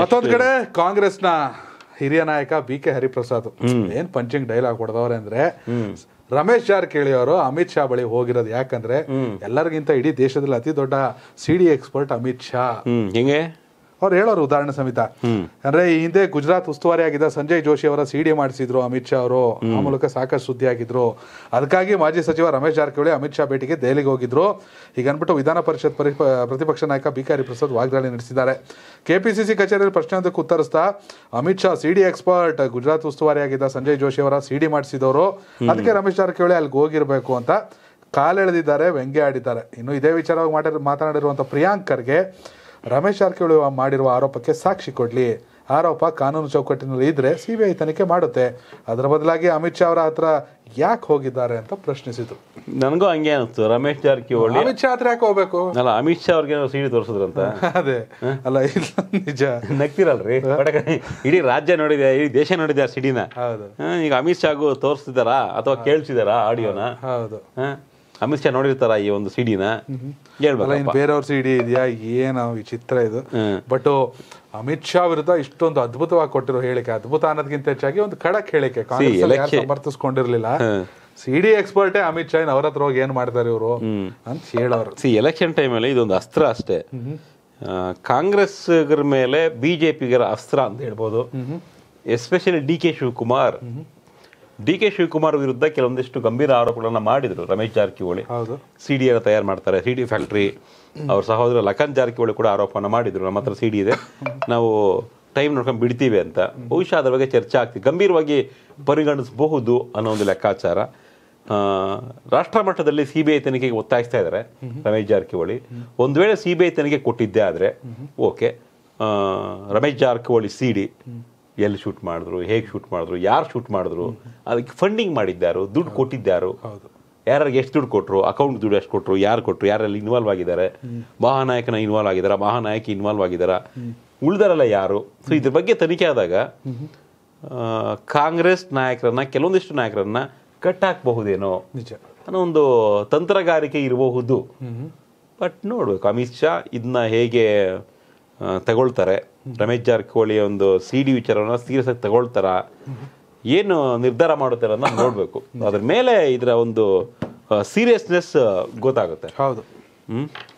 ಮತ್ತೊಂದ್ ಕಡೆ ಕಾಂಗ್ರೆಸ್ನ ಹಿರಿಯ ನಾಯಕ ಬಿ ಕೆ ಹರಿಪ್ರಸಾದ್ ಏನ್ ಪಂಚಿಂಗ್ ಡೈಲಾಗ್ ಹೊಡೆದವ್ರೆ ಅಂದ್ರೆ ರಮೇಶ್ ಜಾರಕಿಹೊಳಿ ಅವರು ಅಮಿತ್ ಶಾ ಬಳಿ ಹೋಗಿರೋದು ಯಾಕಂದ್ರೆ ಎಲ್ಲರಿಗಿಂತ ಇಡೀ ದೇಶದಲ್ಲಿ ಅತಿ ದೊಡ್ಡ ಸಿಡಿ ಎಕ್ಸ್ಪರ್ಟ್ ಅಮಿತ್ ಶಾ ಹಿಂಗೆ ಅವ್ರು ಹೇಳೋರು ಉದಾಹರಣೆ ಸಮೇತ ಅಂದ್ರೆ ಈ ಹಿಂದೆ ಗುಜರಾತ್ ಉಸ್ತುವಾರಿ ಆಗಿದ್ದ ಸಂಜಯ್ ಜೋಶಿ ಅವರ ಸಿ ಡಿ ಮಾಡಿಸಿದ್ರು ಅಮಿತ್ ಶಾ ಅವರು ಆ ಮೂಲಕ ಸಾಕಷ್ಟು ಸುದ್ದಿ ಆಗಿದ್ರು ಅದಕ್ಕಾಗಿ ಮಾಜಿ ಸಚಿವ ರಮೇಶ್ ಜಾರಕಿಹೊಳಿ ಅಮಿತ್ ಶಾ ಭೇಟಿಗೆ ದೆಹಲಿಗೆ ಹೋಗಿದ್ರು ಈಗ ಅಂದ್ಬಿಟ್ಟು ವಿಧಾನ ಪರಿಷತ್ ಪ್ರತಿಪಕ್ಷ ನಾಯಕ ಬಿಕಾರಿ ಪ್ರಸಾದ್ ವಾಗ್ದಾಳಿ ನಡೆಸಿದ್ದಾರೆ ಕೆಪಿಸಿಸಿ ಕಚೇರಿಯಲ್ಲಿ ಪ್ರಶ್ನೆಯೊಂದಕ್ಕೆ ಉತ್ತರಿಸ್ತಾ ಅಮಿತ್ ಶಾ ಸಿಡಿ ಎಕ್ಸ್ಪರ್ಟ್ ಗುಜರಾತ್ ಉಸ್ತುವಾರಿ ಆಗಿದ್ದ ಸಂಜಯ್ ಜೋಶಿ ಅವರ ಸಿಡಿ ಮಾಡಿಸಿದವರು ಅದಕ್ಕೆ ರಮೇಶ್ ಜಾರಕಿಹೊಳಿ ಅಲ್ಲಿಗೆ ಹೋಗಿರಬೇಕು ಅಂತ ಕಾಲೆಳೆದಿದ್ದಾರೆ ವ್ಯಂಗ್ಯ ಆಡಿದ್ದಾರೆ ಇನ್ನು ಇದೇ ವಿಚಾರವಾಗಿ ಮಾತಾಡಿರುವಂಥ ಪ್ರಿಯಾಂಕ್ ಖರ್ಗೆ ರಮೇಶ್ ಜಾರಕಿಹೊಳಿ ಮಾಡಿರುವ ಆರೋಪಕ್ಕೆ ಸಾಕ್ಷಿ ಕೊಡಲಿ ಆರೋಪ ಕಾನೂನು ಚೌಕಟ್ಟಿನಲ್ಲಿ ಇದ್ದರೆ ಸಿ ಬಿ ಐ ತನಿಖೆ ಮಾಡುತ್ತೆ ಅದರ ಬದಲಾಗಿ ಅಮಿತ್ ಶಾ ಅವರ ಹತ್ರ ಯಾಕೆ ಹೋಗಿದ್ದಾರೆ ಅಂತ ಪ್ರಶ್ನಿಸಿದ್ರು ನನಗೂ ಹಂಗೆ ಅನಿಸ್ತು ರಮೇಶ್ ಜಾರಕಿಹೊಳಿ ಅಮಿತ್ ಶಾ ಹತ್ರ ಯಾಕೆ ಹೋಗ್ಬೇಕು ಅಲ್ಲ ಅಮಿತ್ ಶಾ ಅವ್ರಿಗೆ ಸಿಡಿ ತೋರಿಸಿದ್ರಂತ ಅದೇ ಅಲ್ಲ ಇಲ್ಲ ನಿಜ ನಗ್ತಿರಲ್ರಿ ಇಡೀ ರಾಜ್ಯ ನೋಡಿದೆ ಇಡೀ ದೇಶ ನೋಡಿದೆ ಸಿಡಿನ ಹೌದು ಈಗ ಅಮಿತ್ ಶಾಗೂ ತೋರಿಸ್ತಿದ್ದಾರಾ ಅಥವಾ ಕೇಳಿಸಿದಾರಾ ಆಡಿಯೋನ ಹೌದು ಅಮಿತ್ ಶಾ ನೋಡಿರ್ತಾರ ಈ ಒಂದು ಸಿಡಿನ ಹೇಳ್ಬೇಕು ಬೇರೆಯವ್ರ ಸಿಡಿ ಇದೆಯಾ ಏನು ವಿಚಿತ್ರ ಇದು ಬಟ್ ಅಮಿತ್ ಶಾ ವಿರುದ್ಧ ಇಷ್ಟೊಂದು ಅದ್ಭುತವಾಗಿ ಕೊಟ್ಟಿರೋ ಹೇಳಿಕೆ ಅದ್ಭುತ ಅನ್ನೋದಕ್ಕಿಂತ ಹೆಚ್ಚಾಗಿ ಒಂದು ಖಡಕ್ ಹೇಳಿಕೆ ಕಾಂಗ್ರೆಸ್ ಸಿಡಿ ಎಕ್ಸ್ಪರ್ಟೇ ಅಮಿತ್ ಶಾ ಅವ್ರ ಹತ್ರ ಹೋಗಿ ಏನ್ ಮಾಡ್ತಾರೆ ಇವರು ಅಂತ ಹೇಳೋರು ಸಿ ಎಲೆಕ್ಷನ್ ಅಲ್ಲಿ ಇದೊಂದು ಅಸ್ತ್ರ ಅಷ್ಟೇ ಕಾಂಗ್ರೆಸ್ ಮೇಲೆ ಬಿಜೆಪಿಗರ ಅಸ್ತ್ರ ಅಂತ ಹೇಳ್ಬೋದು especially D K Shivakumar D K Shivakumar ವಿರುದ್ಧ ಕೆಲವೊಂದಿಷ್ಟು ಗಂಭೀರ ಆರೋಪಗಳನ್ನು ಮಾಡಿದ್ರು ರಮೇಶ್ ಜಾರಕಿಹೊಳಿ ಸಿ ಡಿ ತಯಾರು ಮಾಡ್ತಾರೆ ಸಿ ಡಿ ಫ್ಯಾಕ್ಟ್ರಿ ಅವ್ರ ಸಹೋದರ ಲಖನ್ ಜಾರಕಿಹೊಳಿ ಕೂಡ ಆರೋಪವನ್ನು ಮಾಡಿದ್ರು ನಮ್ಮ ಹತ್ರ ಸಿಡಿ ಇದೆ ನಾವು ಟೈಮ್ ನೋಡ್ಕೊಂಡು ಬಿಡ್ತೀವಿ ಅಂತ ಬಹುಶಃ ಅದರ ಬಗ್ಗೆ ಚರ್ಚೆ ಆಗ್ತೀವಿ ಗಂಭೀರವಾಗಿ ಪರಿಗಣಿಸಬಹುದು ಅನ್ನೋ ಒಂದು ಲೆಕ್ಕಾಚಾರ ರಾಷ್ಟ್ರ ಮಟ್ಟದಲ್ಲಿ ಸಿ ಬಿ ಐ ತನಿಖೆಗೆ ಒತ್ತಾಯಿಸ್ತಾ ಇದ್ದಾರೆ ರಮೇಶ್ ಜಾರಕಿಹೊಳಿ ಒಂದು ವೇಳೆ ಸಿ ಬಿ ಐ ತನಿಖೆ ಕೊಟ್ಟಿದ್ದೆ ಆದರೆ okay Ramesh Jarkiholi C D ಎಲ್ಲಿ ಶೂಟ್ ಮಾಡಿದ್ರು ಹೇಗೆ ಶೂಟ್ ಮಾಡಿದ್ರು ಯಾರು ಶೂಟ್ ಮಾಡಿದ್ರು ಅದಕ್ಕೆ ಫಂಡಿಂಗ್ ಮಾಡಿದ್ದಾರು ದುಡ್ಡು ಕೊಟ್ಟಿದ್ದಾರು ಯಾರ್ಯಾರಿಗೆ ಎಷ್ಟು ದುಡ್ಡು ಕೊಟ್ಟರು ಅಕೌಂಟ್ ದುಡ್ಡು ಎಷ್ಟು ಕೊಟ್ಟರು ಯಾರು ಕೊಟ್ಟರು ಯಾರಲ್ಲಿ ಇನ್ವಾಲ್ವ್ ಆಗಿದ್ದಾರೆ ಮಹಾನಾಯಕನ ಇನ್ವಾಲ್ವ್ ಆಗಿದ್ದಾರೆ ಮಹಾನಾಯಕಿ ಇನ್ವಾಲ್ವ್ ಆಗಿದ್ದಾರೆ ಉಳಿದಾರಲ್ಲ ಯಾರು ಸೊ ಇದ್ರ ಬಗ್ಗೆ ತನಿಖೆ ಆದಾಗ ಕಾಂಗ್ರೆಸ್ ನಾಯಕರನ್ನ ಕೆಲವೊಂದಿಷ್ಟು ನಾಯಕರನ್ನ ಹಾಕಬಹುದೇನೋ ನಿಜ ಅನ್ನೋ ಒಂದು ತಂತ್ರಗಾರಿಕೆ ಇರಬಹುದು ಬಟ್ ನೋಡ್ಬೇಕು ಅಮಿತ್ ಶಾ ಇದನ್ನ ಹೇಗೆ ತಗೊಳ್ತಾರೆ ರಮೇಶ್ ಜಾರಕಿಹೊಳಿ ಒಂದು ಸಿ ಡಿ ವಿಚಾರವನ್ನು ಸೀರಿಯಸ್ ತಗೊಳ್ತಾರ ಏನು ನಿರ್ಧಾರ ಮಾಡುತ್ತಾರ ನೋಡಬೇಕು ಅದ್ರ ಮೇಲೆ ಇದರ ಒಂದು ಸೀರಿಯಸ್ನೆಸ್ ಗೊತ್ತಾಗುತ್ತೆ ಹೌದು ಹ್ಞೂ